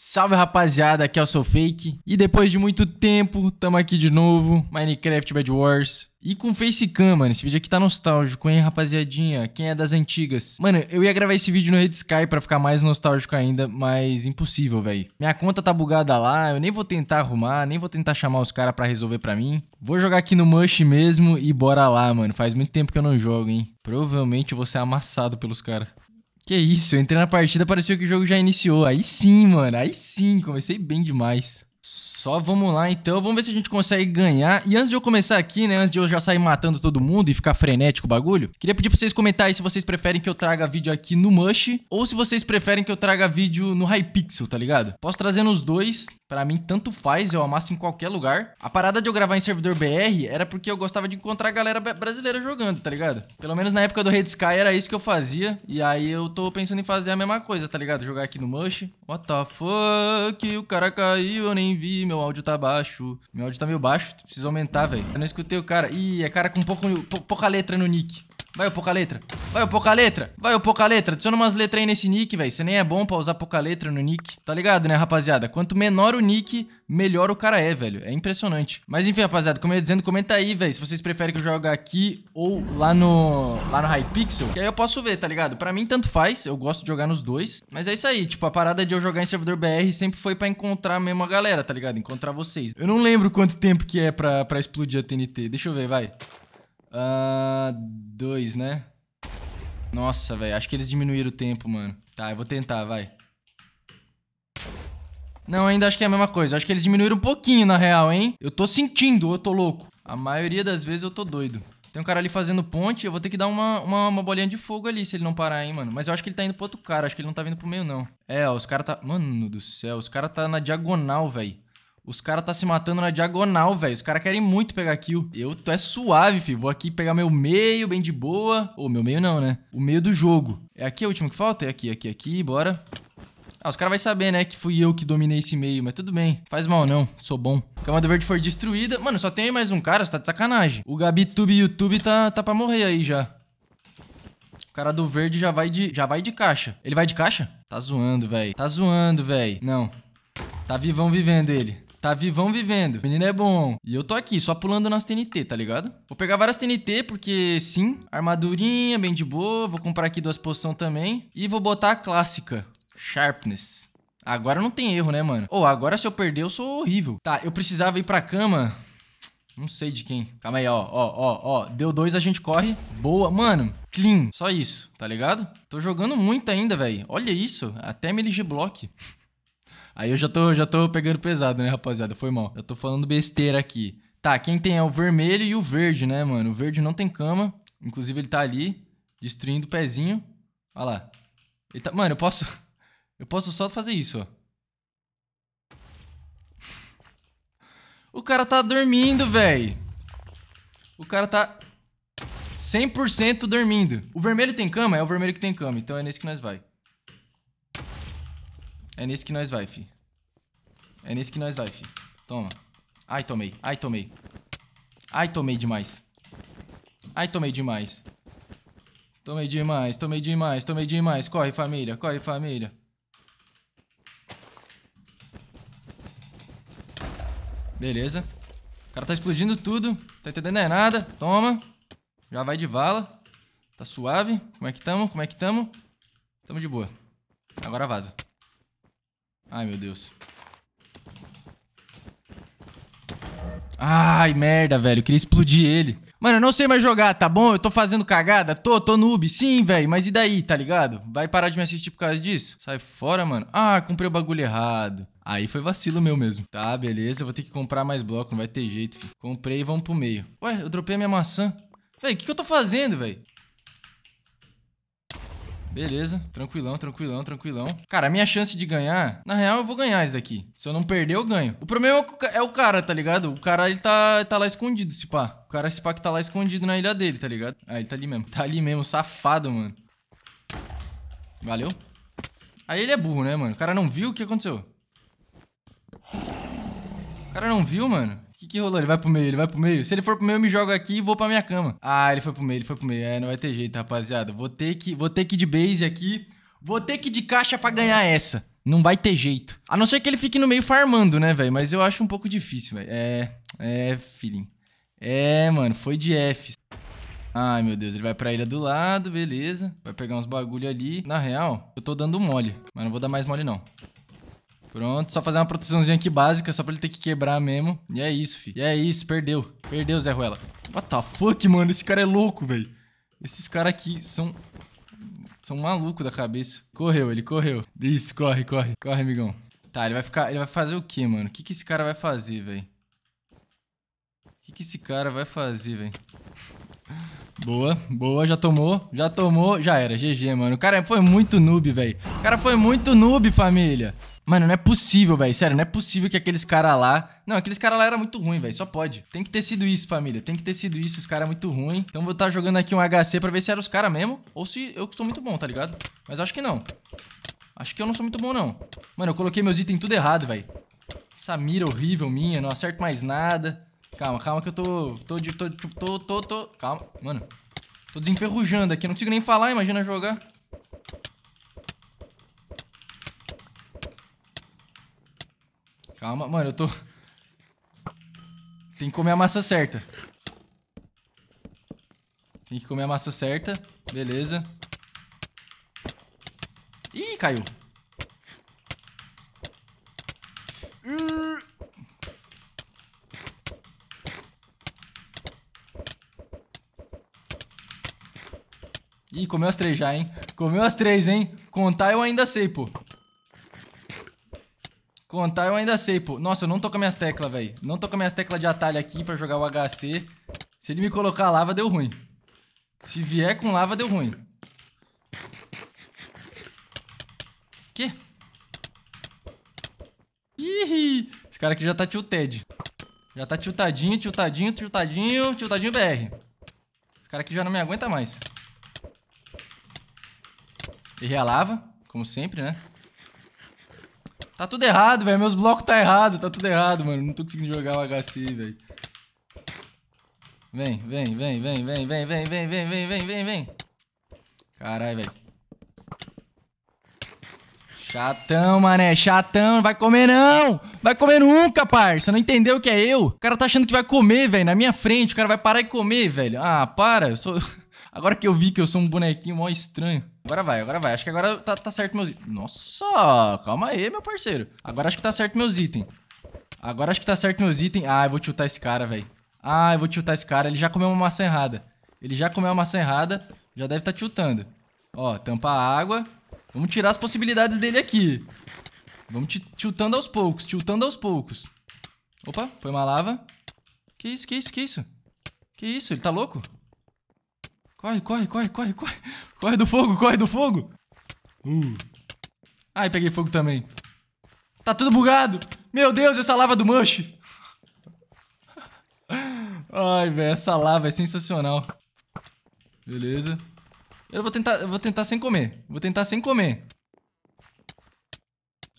Salve rapaziada, aqui é o seu Fake e depois de muito tempo, tamo aqui de novo, Minecraft Bad Wars e com facecam, mano, esse vídeo aqui tá nostálgico, hein rapaziadinha, quem é das antigas Mano, eu ia gravar esse vídeo no Red Sky pra ficar mais nostálgico ainda, mas impossível, velho Minha conta tá bugada lá, eu nem vou tentar arrumar, nem vou tentar chamar os caras pra resolver pra mim Vou jogar aqui no Mush mesmo e bora lá, mano, faz muito tempo que eu não jogo, hein Provavelmente eu vou ser amassado pelos caras que isso, eu entrei na partida, parecia que o jogo já iniciou. Aí sim, mano, aí sim, comecei bem demais. Só vamos lá então, vamos ver se a gente consegue ganhar. E antes de eu começar aqui, né, antes de eu já sair matando todo mundo e ficar frenético o bagulho, queria pedir pra vocês comentarem se vocês preferem que eu traga vídeo aqui no Mush ou se vocês preferem que eu traga vídeo no Hypixel, tá ligado? Posso trazer nos dois, Pra mim, tanto faz, eu amasso em qualquer lugar. A parada de eu gravar em servidor BR era porque eu gostava de encontrar a galera brasileira jogando, tá ligado? Pelo menos na época do Red Sky era isso que eu fazia. E aí eu tô pensando em fazer a mesma coisa, tá ligado? Jogar aqui no Mush. What the fuck? O cara caiu, eu nem nem vi, meu áudio tá baixo. Meu áudio tá meio baixo, preciso aumentar, velho. Eu não escutei o cara. Ih, é cara com pouco, pouca letra no nick. Vai, pouca letra. Vai o pouca letra. Vai o pouca letra. Adiciona umas letras aí nesse nick, velho. Você nem é bom pra usar pouca letra no nick. Tá ligado, né, rapaziada? Quanto menor o nick, melhor o cara é, velho. É impressionante. Mas enfim, rapaziada, como eu ia dizendo, comenta aí, velho, se vocês preferem que eu jogue aqui ou lá no lá no Hypixel. Que aí eu posso ver, tá ligado? Pra mim, tanto faz. Eu gosto de jogar nos dois. Mas é isso aí. Tipo, a parada de eu jogar em servidor BR sempre foi pra encontrar mesmo a galera, tá ligado? Encontrar vocês. Eu não lembro quanto tempo que é pra, pra explodir a TNT. Deixa eu ver, vai. Ah, uh, dois, né? Nossa, velho. Acho que eles diminuíram o tempo, mano. Tá, eu vou tentar, vai. Não, ainda acho que é a mesma coisa. Acho que eles diminuíram um pouquinho, na real, hein? Eu tô sentindo, eu tô louco. A maioria das vezes eu tô doido. Tem um cara ali fazendo ponte, eu vou ter que dar uma, uma, uma, bolinha de fogo ali se ele não parar, hein, mano. Mas eu acho que ele tá indo pro outro cara, acho que ele não tá vindo pro meio, não. É, ó, os cara tá... Mano do céu, os cara tá na diagonal, velho. Os caras tá se matando na diagonal, velho. Os caras querem muito pegar kill. Eu tô é suave, filho. Vou aqui pegar meu meio bem de boa. Ou oh, meu meio não, né? O meio do jogo. É aqui o último que falta? É aqui, aqui, aqui. Bora. Ah, os caras vão saber, né, que fui eu que dominei esse meio, mas tudo bem. Faz mal não, sou bom. Cama do Verde foi destruída. Mano, só tem aí mais um cara, você tá de sacanagem. O gabi tube YouTube tá, tá pra morrer aí já. O cara do verde já vai de, já vai de caixa. Ele vai de caixa? Tá zoando, velho. Tá zoando, velho. Não. Tá vivão vivendo ele. Tá vivão vivendo. menino é bom. E eu tô aqui, só pulando nas TNT, tá ligado? Vou pegar várias TNT, porque sim. Armadurinha, bem de boa. Vou comprar aqui duas poções também. E vou botar a clássica. Sharpness. Agora não tem erro, né, mano? Ou oh, agora se eu perder, eu sou horrível. Tá, eu precisava ir pra cama. Não sei de quem. Calma aí, ó, ó, ó, ó. Deu dois, a gente corre. Boa. Mano, clean. Só isso, tá ligado? Tô jogando muito ainda, velho. Olha isso. Até MLG Block. Aí eu já tô, já tô pegando pesado, né, rapaziada? Foi mal. Eu tô falando besteira aqui. Tá, quem tem é o vermelho e o verde, né, mano? O verde não tem cama. Inclusive, ele tá ali, destruindo o pezinho. Olha lá. Ele tá... Mano, eu posso... Eu posso só fazer isso, ó. O cara tá dormindo, velho. O cara tá 100% dormindo. O vermelho tem cama? É o vermelho que tem cama. Então é nesse que nós vai. É nesse que nós vai, fi. É nesse que nós vai, fi. Toma. Ai, tomei. Ai, tomei. Ai, tomei demais. Ai, tomei demais. Tomei demais, tomei demais, tomei demais. Corre, família. Corre, família. Beleza. O cara tá explodindo tudo. Tá entendendo é nada. Toma. Já vai de vala. Tá suave. Como é que tamo? Como é que tamo? Tamo de boa. Agora vaza. Ai, meu Deus. Ai, merda, velho. Eu queria explodir ele. Mano, eu não sei mais jogar, tá bom? Eu tô fazendo cagada? Tô, tô noob. Sim, velho, mas e daí, tá ligado? Vai parar de me assistir por causa disso? Sai fora, mano. Ah, comprei o bagulho errado. Aí foi vacilo meu mesmo. Tá, beleza. vou ter que comprar mais bloco, não vai ter jeito, filho. Comprei e vamos pro meio. Ué, eu dropei a minha maçã. Véi, o que, que eu tô fazendo, velho? Beleza. Tranquilão, tranquilão, tranquilão. Cara, a minha chance de ganhar... Na real, eu vou ganhar isso daqui. Se eu não perder, eu ganho. O problema é, é o cara, tá ligado? O cara, ele tá, tá lá escondido, esse pá. O cara, esse pá, que tá lá escondido na ilha dele, tá ligado? Ah, ele tá ali mesmo. Tá ali mesmo, safado, mano. Valeu. Aí ele é burro, né, mano? O cara não viu o que aconteceu. O cara não viu, mano que, que rolou? Ele vai pro meio, ele vai pro meio. Se ele for pro meio, eu me jogo aqui e vou pra minha cama. Ah, ele foi pro meio, ele foi pro meio. É, não vai ter jeito, rapaziada. Vou ter que, vou ter que ir de base aqui. Vou ter que ir de caixa para ganhar essa. Não vai ter jeito. A não ser que ele fique no meio farmando, né, velho? Mas eu acho um pouco difícil, velho. É, é, filhinho. É, mano, foi de F. Ai, meu Deus, ele vai pra ilha do lado, beleza. Vai pegar uns bagulho ali. Na real, eu tô dando mole, mas não vou dar mais mole, não. Pronto, só fazer uma proteçãozinha aqui básica, só pra ele ter que quebrar mesmo. E é isso, fi. E é isso, perdeu. Perdeu, Zé Ruela. What the fuck, mano? Esse cara é louco, velho. Esses caras aqui são... São maluco da cabeça. Correu, ele correu. Isso, corre, corre. Corre, amigão. Tá, ele vai ficar... Ele vai fazer o quê, mano? O que que esse cara vai fazer, velho? O que que esse cara vai fazer, velho? Boa, boa, já tomou, já tomou, já era, GG, mano. O cara foi muito noob, velho. O cara foi muito noob, família. Mano, não é possível, velho. Sério, não é possível que aqueles caras lá. Não, aqueles caras lá era muito ruim, velho. Só pode. Tem que ter sido isso, família. Tem que ter sido isso. Os caras é muito ruim. Então vou estar tá jogando aqui um HC pra ver se eram os caras mesmo. Ou se eu estou muito bom, tá ligado? Mas acho que não. Acho que eu não sou muito bom, não. Mano, eu coloquei meus itens tudo errado, velho. Essa mira horrível minha. Não acerto mais nada. Calma, calma que eu tô. Tô de. Tô, tipo, tô, tô, tô. Calma. Mano. Tô desenferrujando aqui. não consigo nem falar, imagina jogar. Calma, mano, eu tô... Tem que comer a massa certa. Tem que comer a massa certa. Beleza. Ih, caiu. Ih, comeu as três já, hein? Comeu as três, hein? Contar eu ainda sei, pô. Contar eu ainda sei, pô. Nossa, eu não tô com minhas teclas, velho. Não tô com minhas teclas de atalho aqui pra jogar o HC. Se ele me colocar lava, deu ruim. Se vier com lava, deu ruim. Que? Ih, esse cara aqui já tá tilted. Já tá tiltadinho, tiltadinho, tiltadinho, tiltadinho BR. Esse cara aqui já não me aguenta mais. Errei a lava, como sempre, né? Tá tudo errado, velho. Meus blocos tá errado, tá tudo errado, mano. Não tô conseguindo jogar o HC, velho. Vem, vem, vem, vem, vem, vem, vem, vem, vem, vem, vem, vem, vem. Caralho, velho. Chatão, mané, chatão, não vai comer não! Vai comer nunca, parça, não entendeu o que é eu? O cara tá achando que vai comer, velho, na minha frente, o cara vai parar e comer, velho. Ah, para, eu sou... Agora que eu vi que eu sou um bonequinho mó estranho. Agora vai, agora vai. Acho que agora tá, tá certo meus itens. Nossa, calma aí, meu parceiro. Agora acho que tá certo meus itens. Agora acho que tá certo meus itens. Ah, eu vou tiltar esse cara, velho. Ah, eu vou tiltar esse cara. Ele já comeu uma maçã errada. Ele já comeu uma maçã errada. Já deve tá tiltando. Ó, tampa a água. Vamos tirar as possibilidades dele aqui. Vamos tiltando aos poucos, tiltando aos poucos. Opa, foi uma lava. Que isso, que isso, que isso? Que isso? Ele tá louco? Corre, corre, corre, corre, corre. Corre do fogo, corre do fogo. Uh. Ai, peguei fogo também. Tá tudo bugado. Meu Deus, essa lava do Mush. Ai, velho, essa lava é sensacional. Beleza. Eu vou tentar, eu vou tentar sem comer. Vou tentar sem comer.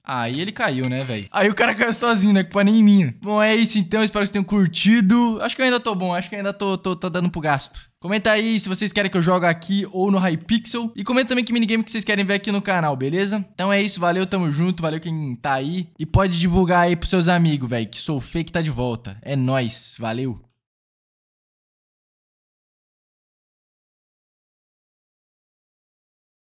Aí ele caiu, né, velho? Aí o cara caiu sozinho, né? Culpa nem minha. Bom, é isso então. Espero que vocês tenham curtido. Acho que eu ainda tô bom. Acho que eu ainda tô, tô, tô dando pro gasto. Comenta aí se vocês querem que eu jogue aqui ou no Hypixel. E comenta também que minigame que vocês querem ver aqui no canal, beleza? Então é isso, valeu, tamo junto, valeu quem tá aí. E pode divulgar aí pros seus amigos, velho, que sou o Fê que tá de volta. É nóis, valeu.